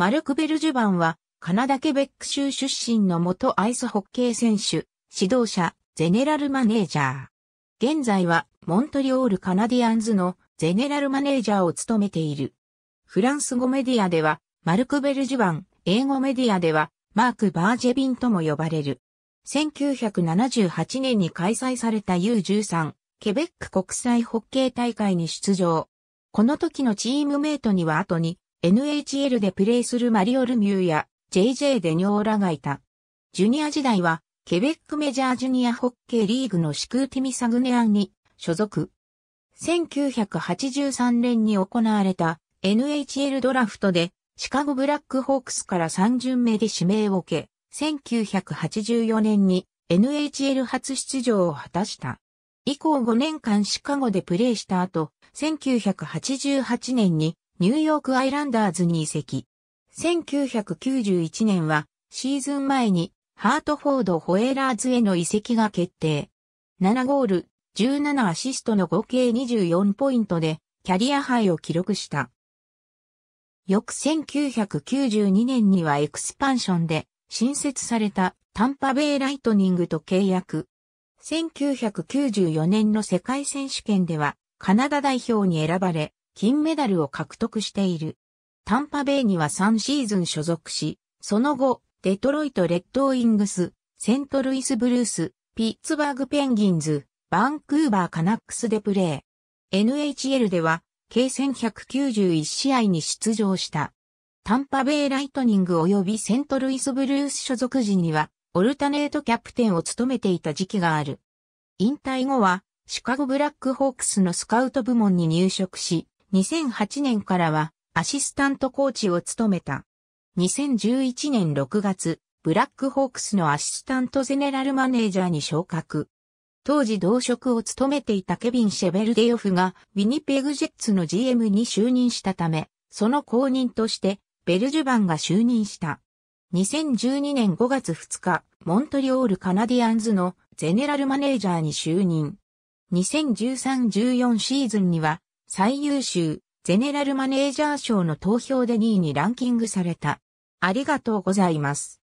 マルク・ベルジュバンは、カナダ・ケベック州出身の元アイスホッケー選手、指導者、ゼネラルマネージャー。現在は、モントリオール・カナディアンズのゼネラルマネージャーを務めている。フランス語メディアでは、マルク・ベルジュバン、英語メディアでは、マーク・バージェビンとも呼ばれる。1978年に開催された U13、ケベック国際ホッケー大会に出場。この時のチームメイトには後に、NHL でプレーするマリオ・ルミューや JJ デニョーラがいた。ジュニア時代は、ケベックメジャージュニアホッケーリーグのシクーティミサグネアンに所属。1983年に行われた NHL ドラフトでシカゴブラックホークスから3巡目で指名を受け、1984年に NHL 初出場を果たした。以降5年間シカゴでプレーした後、1988年にニューヨークアイランダーズに移籍。1991年はシーズン前にハートフォード・ホエーラーズへの移籍が決定。7ゴール、17アシストの合計24ポイントでキャリアハイを記録した。翌1992年にはエクスパンションで新設されたタンパベイライトニングと契約。1994年の世界選手権ではカナダ代表に選ばれ、金メダルを獲得している。タンパベイには3シーズン所属し、その後、デトロイト・レッドウィングス、セントルイス・ブルース、ピッツバーグ・ペンギンズ、バンクーバー・カナックスでプレー。NHL では、計1191試合に出場した。タンパベイ・ライトニング及びセントルイス・ブルース所属時には、オルタネートキャプテンを務めていた時期がある。引退後は、シカゴブラックホークスのスカウト部門に入職し、2008年からはアシスタントコーチを務めた。2011年6月、ブラックホークスのアシスタントゼネラルマネージャーに昇格。当時同職を務めていたケビン・シェベルデヨフがウィニペグ・ジェッツの GM に就任したため、その後任としてベルジュバンが就任した。2012年5月2日、モントリオール・カナディアンズのゼネラルマネージャーに就任。2013-14シーズンには最優秀、ゼネラルマネージャー賞の投票で2位にランキングされた。ありがとうございます。